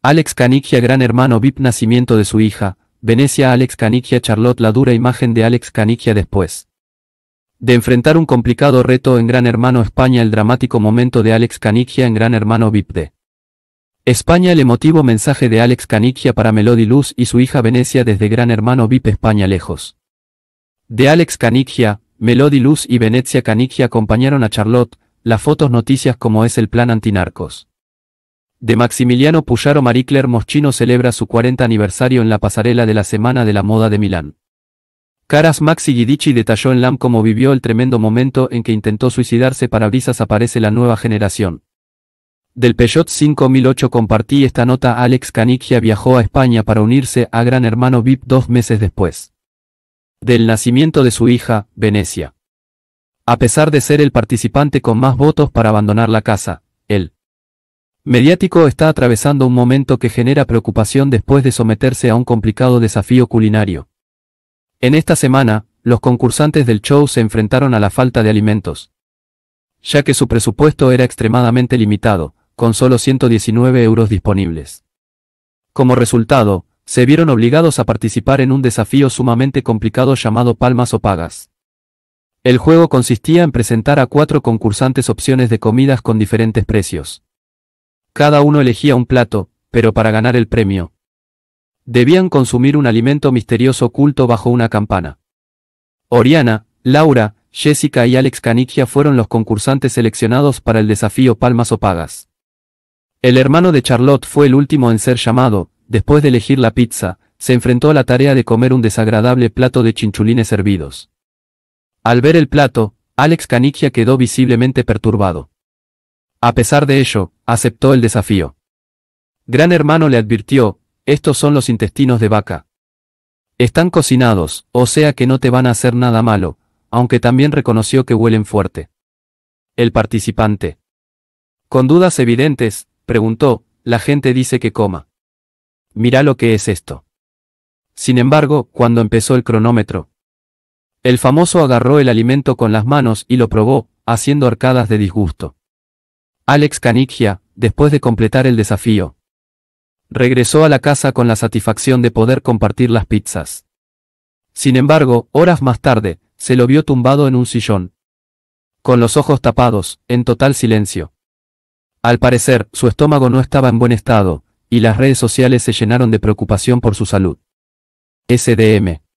Alex Canigia Gran Hermano VIP Nacimiento de su hija, Venecia Alex Canigia Charlotte La dura imagen de Alex Canigia después. De enfrentar un complicado reto en Gran Hermano España el dramático momento de Alex Canigia en Gran Hermano VIP de España el emotivo mensaje de Alex Canigia para Melody Luz y su hija Venecia desde Gran Hermano VIP España lejos. De Alex Canigia, Melody Luz y Venecia Canigia acompañaron a Charlotte, las fotos noticias como es el plan antinarcos de Maximiliano Pujaro Maricler Moschino celebra su 40 aniversario en la pasarela de la Semana de la Moda de Milán. Caras Maxi Guidici detalló en LAM cómo vivió el tremendo momento en que intentó suicidarse para brisas aparece la nueva generación. Del Peugeot 5008 compartí esta nota Alex Canigia viajó a España para unirse a Gran Hermano VIP dos meses después. Del nacimiento de su hija, Venecia. A pesar de ser el participante con más votos para abandonar la casa, mediático está atravesando un momento que genera preocupación después de someterse a un complicado desafío culinario. En esta semana, los concursantes del show se enfrentaron a la falta de alimentos. Ya que su presupuesto era extremadamente limitado, con solo 119 euros disponibles. Como resultado, se vieron obligados a participar en un desafío sumamente complicado llamado Palmas o Pagas. El juego consistía en presentar a cuatro concursantes opciones de comidas con diferentes precios. Cada uno elegía un plato, pero para ganar el premio. Debían consumir un alimento misterioso oculto bajo una campana. Oriana, Laura, Jessica y Alex Canigia fueron los concursantes seleccionados para el desafío Palmas o Pagas. El hermano de Charlotte fue el último en ser llamado, después de elegir la pizza, se enfrentó a la tarea de comer un desagradable plato de chinchulines hervidos. Al ver el plato, Alex Canigia quedó visiblemente perturbado. A pesar de ello, aceptó el desafío. Gran hermano le advirtió, estos son los intestinos de vaca. Están cocinados, o sea que no te van a hacer nada malo, aunque también reconoció que huelen fuerte. El participante. Con dudas evidentes, preguntó, la gente dice que coma. Mira lo que es esto. Sin embargo, cuando empezó el cronómetro, el famoso agarró el alimento con las manos y lo probó, haciendo arcadas de disgusto. Alex Canigia, después de completar el desafío. Regresó a la casa con la satisfacción de poder compartir las pizzas. Sin embargo, horas más tarde, se lo vio tumbado en un sillón. Con los ojos tapados, en total silencio. Al parecer, su estómago no estaba en buen estado, y las redes sociales se llenaron de preocupación por su salud. SDM.